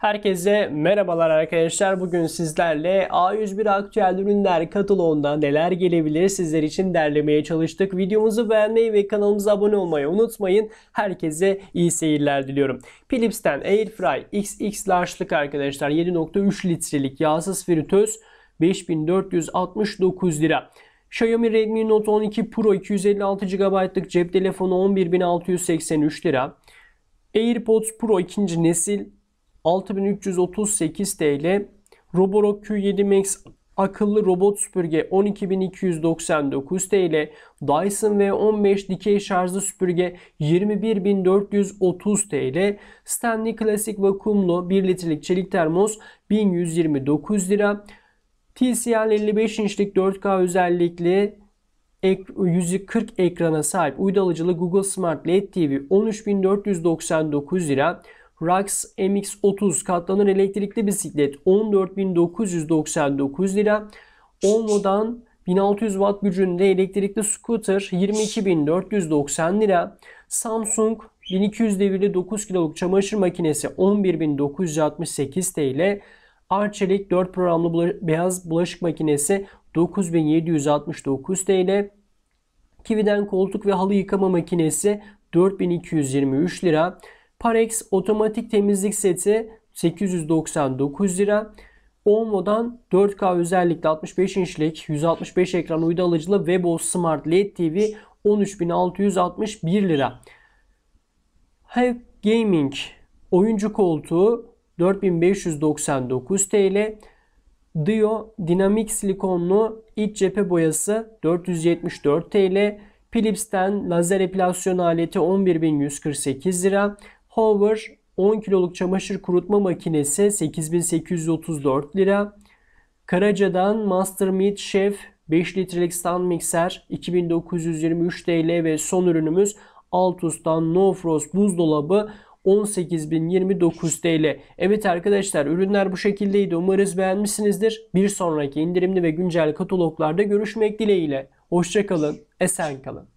Herkese merhabalar arkadaşlar. Bugün sizlerle A101 aktüel ürünler kataloğunda neler gelebilir sizler için derlemeye çalıştık. Videomuzu beğenmeyi ve kanalımıza abone olmayı unutmayın. Herkese iyi seyirler diliyorum. Philips'ten Airfry XX large'lık arkadaşlar 7.3 litrelik yağsız fritöz 5469 lira. Xiaomi Redmi Note 12 Pro 256 GB'lık cep telefonu 11683 lira. AirPods Pro 2. nesil 6338 TL. Roborock Q7 Max akıllı robot süpürge 12299 TL, Dyson V15 dikey şarjlı süpürge 21430 TL, Stanley Classic vakumlu 1 litrelik çelik termos 1129 lira, TCL 55 inçlik 4K özellikli 140 ekrana sahip uydu alıcılı Google Smart LED TV 13499 lira, Rax MX-30 katlanır elektrikli bisiklet 14.999 lira. Olmo'dan 1600 watt gücünde elektrikli scooter 22.490 lira. Samsung 1200 devirli 9 kiloluk çamaşır makinesi 11.968 TL. Arçelik 4 programlı beyaz bulaşık makinesi 9769 TL. Kivi'den koltuk ve halı yıkama makinesi 4223 lira. Parex otomatik temizlik seti 899 lira. Onvo'dan 4K özellikle 65 inçlik 165 ekran uydu alıcılı Webos Smart LED TV 13661 lira. Hype Gaming oyuncu koltuğu 4599 TL. Dio dinamik silikonlu iç cephe boyası 474 TL. Philips'ten lazer epilasyon aleti 11148 lira. Hover 10 kiloluk çamaşır kurutma makinesi 8834 lira. Karaca'dan Master Meat Chef 5 litrelik stand mikser 2923 TL ve son ürünümüz Altus'tan No Frost buzdolabı 18.029 TL. Evet arkadaşlar ürünler bu şekildeydi. Umarız beğenmişsinizdir. Bir sonraki indirimli ve güncel kataloglarda görüşmek dileğiyle. Hoşçakalın, esen kalın.